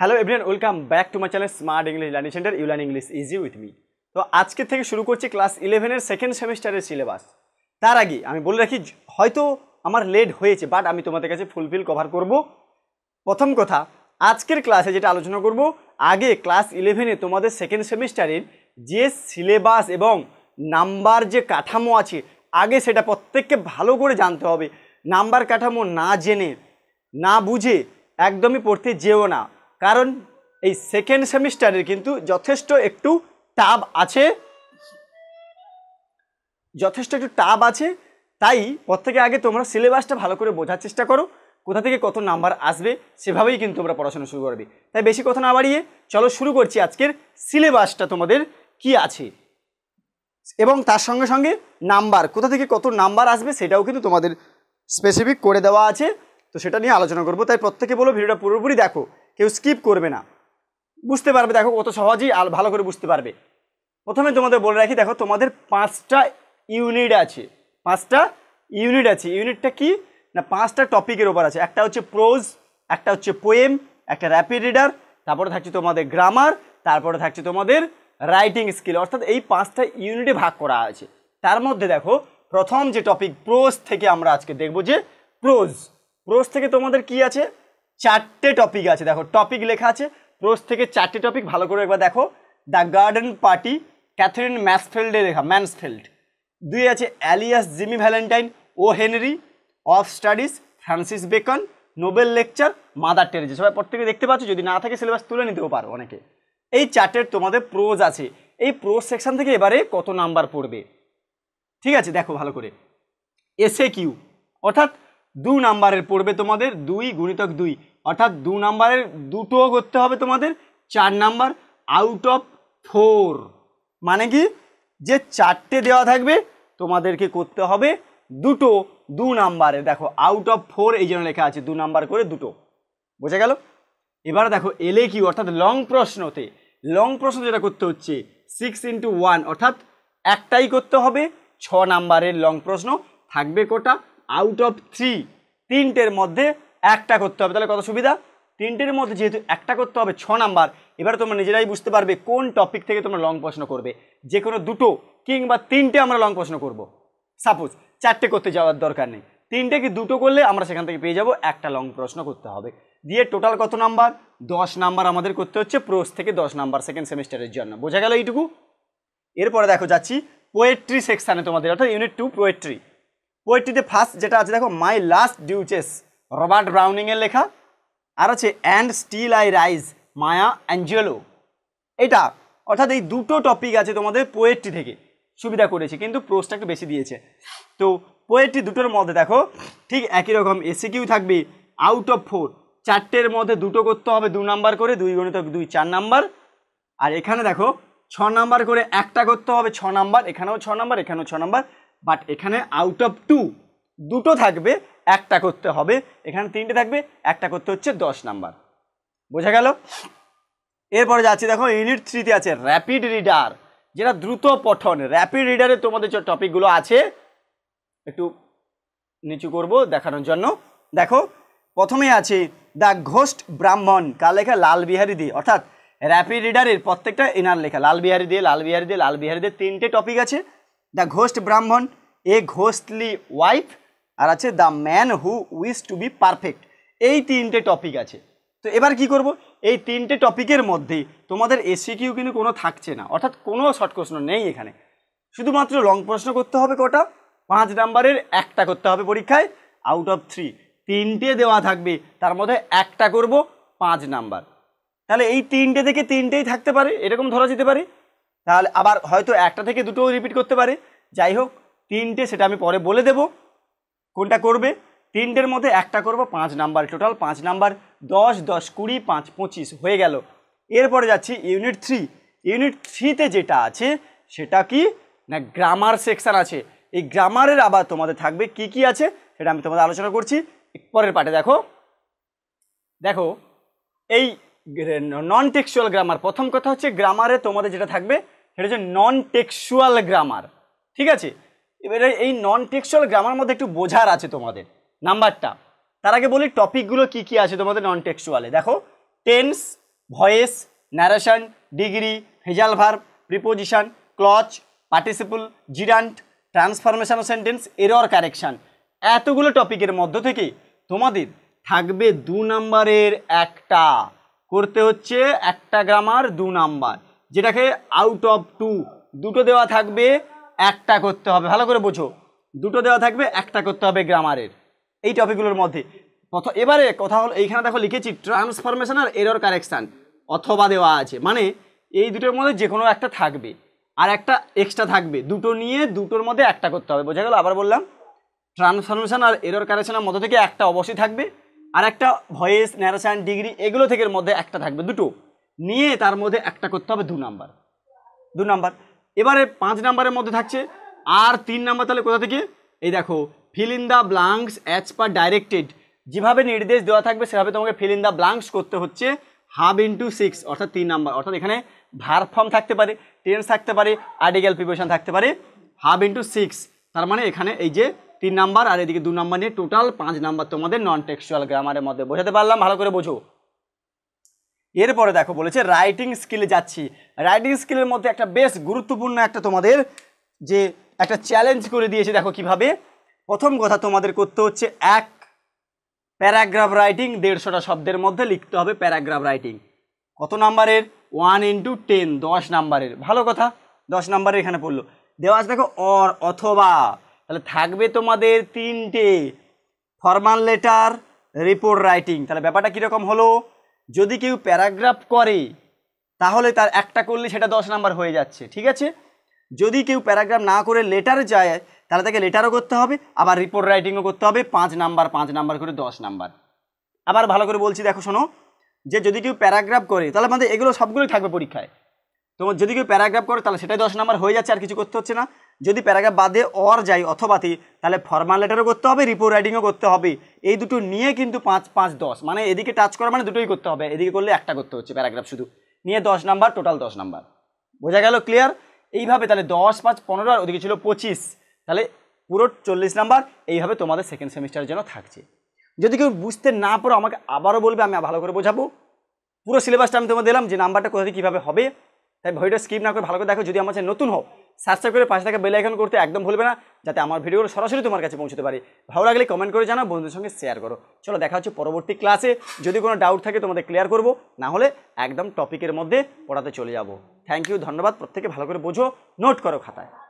Hello everyone welcome back to my channel smart English learning centre you learn English easy with me তো আজকে থেকে শুরু করছি class ইলেভেনের সেকেন্ড সেমিস্টারের সিলেবাস তার আগে আমি বলে রাখি হয়তো আমার লেট হয়েছে বাট আমি তোমাদের কাছে ফুলফিল কভার করব প্রথম কথা আজকের ক্লাসে যেটা আলোচনা করব আগে ক্লাস ইলেভেনে তোমাদের সেকেন্ড সেমিস্টারের যে সিলেবাস এবং নাম্বার যে কাঠামো আছে আগে সেটা প্রত্যেককে ভালো করে জানতে হবে নাম্বার কাঠামো না জেনে না বুঝে একদমই পড়তে যেও না কারণ এই সেকেন্ড সেমিস্টারের কিন্তু যথেষ্ট একটু টাব আছে যথেষ্ট একটু টাব আছে তাই প্রত্যেকে আগে তোমরা সিলেবাসটা ভালো করে বোঝার চেষ্টা করো কোথা থেকে কত নাম্বার আসবে সেভাবেই কিন্তু তোমরা পড়াশোনা শুরু করবে তাই বেশি কথা না বাড়িয়ে চলো শুরু করছি আজকের সিলেবাসটা তোমাদের কি আছে এবং তার সঙ্গে সঙ্গে নাম্বার কোথা থেকে কত নাম্বার আসবে সেটাও কিন্তু তোমাদের স্পেসিফিক করে দেওয়া আছে তো সেটা নিয়ে আলোচনা করবো তাই প্রত্যেকে বলো ভিডিওটা পুরোপুরি দেখো কেউ স্কিপ করবে না বুঝতে পারবে দেখো কত সহজেই আর ভালো করে বুঝতে পারবে প্রথমে তোমাদের বলে রাখি দেখো তোমাদের পাঁচটা ইউনিট আছে পাঁচটা ইউনিট আছে ইউনিটটা কি না পাঁচটা টপিকের ওপর আছে একটা হচ্ছে প্রোজ একটা হচ্ছে পোয়েম একটা র্যাপিড রিডার তারপরে থাকছে তোমাদের গ্রামার তারপরে থাকছে তোমাদের রাইটিং স্কিল অর্থাৎ এই পাঁচটা ইউনিটে ভাগ করা আছে তার মধ্যে দেখো প্রথম যে টপিক প্রোজ থেকে আমরা আজকে দেখব যে প্রোজ প্রোজ থেকে তোমাদের কি আছে চারটে টপিক আছে দেখো টপিক লেখা আছে প্রোস থেকে চারটে টপিক ভালো করে একবার দেখো দ্য গার্ডেন পার্টি ক্যাথরিন ম্যাসফেল্ডে লেখা ম্যান্সফেল্ড দুই আছে alias Jimmy Valentine O Henry of studies Francis Bacon Nobel lecture Mother Teresa সবাই প্রত্যেকে দেখতে পাচ্ছ যদি না থাকে সিলেবাস তুলে নিতেও পারো অনেকে এই চার্টের তোমাদের প্রোজ আছে এই প্রোজ সেকশন থেকে এবারে কত নাম্বার পড়বে ঠিক আছে দেখো ভালো করে এসে কিউ অর্থাৎ দু নাম্বারের পড়বে তোমাদের দুই গুণিতক দুই অর্থাৎ দু নাম্বারের দুটো করতে হবে তোমাদের চার নাম্বার আউট অফ ফোর মানে কি যে চারটে দেওয়া থাকবে তোমাদেরকে করতে হবে দুটো দু নাম্বারে দেখো আউট অফ ফোর এই জন্য লেখা আছে দু নাম্বার করে দুটো বোঝা গেল এবার দেখো এলে কি অর্থাৎ লং প্রশ্নতে লং প্রশ্ন যেটা করতে হচ্ছে সিক্স ইন্টু ওয়ান অর্থাৎ একটাই করতে হবে ছ নাম্বারের লং প্রশ্ন থাকবে কোটা আউট অফ থ্রি তিনটের মধ্যে একটা করতে হবে তাহলে কত সুবিধা তিনটের মধ্যে যেহেতু একটা করতে হবে ছ নাম্বার এবারে তোমরা নিজেরাই বুঝতে পারবে কোন টপিক থেকে তোমরা লং প্রশ্ন করবে যে কোনো দুটো কিংবা তিনটে আমরা লং প্রশ্ন করব। সাপোজ চারটে করতে যাওয়ার দরকার নেই তিনটে কি দুটো করলে আমরা সেখান থেকে পেয়ে যাব একটা লং প্রশ্ন করতে হবে দিয়ে টোটাল কত নাম্বার দশ নাম্বার আমাদের করতে হচ্ছে প্রোস থেকে দশ নাম্বার সেকেন্ড সেমিস্টারের জন্য বোঝা গেল এইটুকু এরপরে দেখো যাচ্ছি পোয়েট্রি সেকশানে তোমাদের অর্থাৎ ইউনিট টু পোয়েট্রি পোয়েট্রিতে ফার্স্ট যেটা আছে দেখো মাই লাস্ট ডিউচেস রবার্ট ব্রাউনিংয়ের লেখা আর আছে and still I rise Maya Angelou এটা অর্থাৎ এই দুটো টপিক আছে তোমাদের পোয়েট্রি থেকে সুবিধা করেছে কিন্তু প্রোসটা একটু বেশি দিয়েছে তো পোয়েট্রি দুটোর মধ্যে দেখো ঠিক একই রকম এসি কিউ থাকবে আউট অফ ফোর চারটের মধ্যে দুটো করতে হবে দু নাম্বার করে দুই গণিত দুই চার নাম্বার আর এখানে দেখো ছ নাম্বার করে একটা করতে হবে ছ নাম্বার এখানেও ছ নাম্বার এখানেও ছ নাম্বার বাট এখানে আউট অফ টু দুটো থাকবে একটা করতে হবে এখানে তিনটে থাকবে একটা করতে হচ্ছে দশ নাম্বার বোঝা গেল এরপরে যাচ্ছি দেখো ইউনিট থ্রিতে আছে র্যাপিড রিডার যেটা দ্রুত পঠন র্যাপিড রিডারে তোমাদের যে টপিকগুলো আছে একটু নিচু করব দেখানোর জন্য দেখো প্রথমে আছে দ্য ঘোস্ট ব্রাহ্মণ কার লেখা লাল বিহারি দিয়ে অর্থাৎ র্যাপিড রিডারের প্রত্যেকটা এনার লেখা লাল বিহারি দিয়ে লাল বিহারি দিয়ে লাল বিহারি দিয়ে তিনটে টপিক আছে দ্য ঘোস্ট ব্রাহ্মণ এ ঘোস্টলি ওয়াইফ আর আছে the man who wish to be perfect এই তিনটে টপিক আছে তো এবার কি করব এই তিনটে টপিকের মধ্যে তোমাদের এসিকিউ কিন্তু কোনো থাকছে না অর্থাৎ কোনো শর্ট প্রশ্ন নেই এখানে শুধুমাত্র লং প্রশ্ন করতে হবে কটা পাঁচ নাম্বারের একটা করতে হবে পরীক্ষায় আউট অফ থ্রি তিনটে দেওয়া থাকবে তার মধ্যে একটা করব পাঁচ নাম্বার তাহলে এই তিনটে থেকে তিনটেই থাকতে পারে এরকম ধরা যেতে পারে তাহলে আবার হয়তো একটা থেকে দুটোও রিপিট করতে পারে যাই হোক তিনটে সেটা আমি পরে বলে দেব কোনটা করবে তিনটের মধ্যে একটা করব পাঁচ নাম্বার টোটাল পাঁচ নাম্বার দশ দশ কুড়ি পাঁচ পঁচিশ হয়ে গেল এরপরে যাচ্ছি ইউনিট থ্রি ইউনিট থ্রিতে যেটা আছে সেটা কি না গ্রামার সেকশান আছে এই গ্রামারের আবার তোমাদের থাকবে কি কি আছে সেটা আমি তোমাদের আলোচনা করছি পরের পাটে দেখো দেখো এই নন টেক্সুয়াল গ্রামার প্রথম কথা হচ্ছে গ্রামারে তোমাদের যেটা থাকবে সেটা হচ্ছে নন টেক্সুয়াল গ্রামার ঠিক আছে এবারে এই নন টেক্সুয়াল গ্রামার মধ্যে একটু বোঝার আছে তোমাদের নাম্বারটা তার আগে বলি টপিকগুলো কি কি আছে তোমাদের নন টেক্সুয়ালে দেখো টেন্স ভয়েস ন্যারেশন ডিগ্রি ভেজাল preposition clause participle gerund transformation sentence error correction এতগুলো টপিকের মধ্য থেকে তোমাদের থাকবে দু নাম্বারের একটা করতে হচ্ছে একটা গ্রামার দু নাম্বার যেটাকে আউট অফ টু দুটো দেওয়া থাকবে একটা করতে হবে ভালো করে বোঝো দুটো দেওয়া থাকবে একটা করতে হবে গ্রামারের এই টপিকগুলোর মধ্যে প্রথম এবারে কথা হলো এইখানে দেখো লিখেছি ট্রান্সফরমেশন আর এরর কারেকশান অথবা দেওয়া আছে মানে এই দুটোর মধ্যে যে কোনো একটা থাকবে আর একটা এক্সট্রা থাকবে দুটো নিয়ে দুটোর মধ্যে একটা করতে হবে বোঝা গেল আবার বললাম ট্রান্সফরমেশান আর এরর কারেকশানের মধ্যে থেকে একটা অবশ্যই থাকবে আর একটা ভয়েস ন্যারেশান ডিগ্রি এগুলো থেকে মধ্যে একটা থাকবে দুটো নিয়ে তার মধ্যে একটা করতে হবে দু নাম্বার দু নাম্বার এবারে পাঁচ নাম্বারের মধ্যে থাকছে আর তিন নাম্বার তাহলে কোথা থেকে এই দেখো fill in the blanks as per directed যেভাবে নির্দেশ দেওয়া থাকবে সেভাবে তোমাকে ফিল ইন দ্য ব্লাঙ্কস করতে হচ্ছে হাফ ইন্টু সিক্স অর্থাৎ তিন নাম্বার অর্থাৎ এখানে ভার ফর্ম থাকতে পারে টেন্স থাকতে পারে আর্টিকেল প্রিপারেশান থাকতে পারে হাফ ইন্টু সিক্স তার মানে এখানে এই যে তিন নাম্বার আর এদিকে দু নাম্বার নিয়ে টোটাল পাঁচ নাম্বার তোমাদের নন টেক্সচুয়াল গ্রামারের মধ্যে বোঝাতে পারলাম ভালো করে বোঝো এরপরে দেখো বলেছে রাইটিং স্কিলে যাচ্ছি রাইটিং স্কিলের মধ্যে একটা বেশ গুরুত্বপূর্ণ একটা তোমাদের যে একটা চ্যালেঞ্জ করে দিয়েছে দেখো কিভাবে প্রথম কথা তোমাদের করতে হচ্ছে এক প্যারাগ্রাফ রাইটিং দেড়শোটা শব্দের মধ্যে লিখতে হবে প্যারাগ্রাফ রাইটিং কত নাম্বারের ওয়ান ইন্টু টেন দশ নাম্বারের ভালো কথা দশ নাম্বারের এখানে পড়লো দেওয়া আছে দেখো অর অথবা তাহলে থাকবে তোমাদের তিনটে ফর্মাল লেটার রিপোর্ট রাইটিং তাহলে ব্যাপারটা কীরকম হলো যদি কেউ প্যারাগ্রাফ করে তাহলে তার একটা করলে সেটা দশ নাম্বার হয়ে যাচ্ছে ঠিক আছে যদি কেউ প্যারাগ্রাফ না করে লেটার যায় তাহলে তাকে লেটারও করতে হবে আবার রিপোর্ট রাইটিংও করতে হবে পাঁচ নাম্বার পাঁচ নাম্বার করে দশ নাম্বার আবার ভালো করে বলছি দেখো শোনো যে যদি কেউ প্যারাগ্রাফ করে তাহলে আমাদের এগুলো সবগুলোই থাকবে পরীক্ষায় তোমার যদি কেউ প্যারাগ্রাফ করে তাহলে সেটাই দশ নাম্বার হয়ে যাচ্ছে আর কিছু করতে হচ্ছে না যদি প্যারাগ্রাফ বাদে অর যায় অথবাতি তাহলে ফর্মাল লেটারও করতে হবে রিপো রাইডিংও করতে হবে এই দুটো নিয়ে কিন্তু পাঁচ পাঁচ দশ মানে এদিকে টাচ করা মানে দুটোই করতে হবে এদিকে করলে একটা করতে হচ্ছে প্যারাগ্রাফ শুধু নিয়ে দশ নাম্বার টোটাল দশ নাম্বার বোঝা গেল ক্লিয়ার এইভাবে তাহলে দশ পাঁচ পনেরো আর ওদিকে ছিল পঁচিশ তাহলে পুরো চল্লিশ নাম্বার এইভাবে তোমাদের সেকেন্ড সেমিস্টারের জন্য থাকছে যদি কেউ বুঝতে না পারো আমাকে আবারও বলবে আমি ভালো করে বোঝাবো পুরো সিলেবাসটা আমি তোমাকে দিলাম যে নাম্বারটা কোথায় কীভাবে হবে তাই ভিডিওটা স্কিপ না করে ভালো করে দেখো যদি আমার নতুন হোক সাবস্ক্রাইব করে পাশে থাকা বেল আইকন করতে একদম ভুলবে না যাতে আমার ভিডিওগুলো সরাসরি তোমার কাছে পৌঁছতে পারি ভালো লাগলে কমেন্ট করে জানাও বন্ধুদের সঙ্গে শেয়ার করো চলো দেখা হচ্ছে পরবর্তী ক্লাসে যদি কোনো ডাউট থাকে তোমাদের ক্লিয়ার করবো না হলে একদম টপিকের মধ্যে পড়াতে চলে যাব থ্যাংক ইউ ধন্যবাদ প্রত্যেকে ভালো করে বোঝো নোট করো খাতায়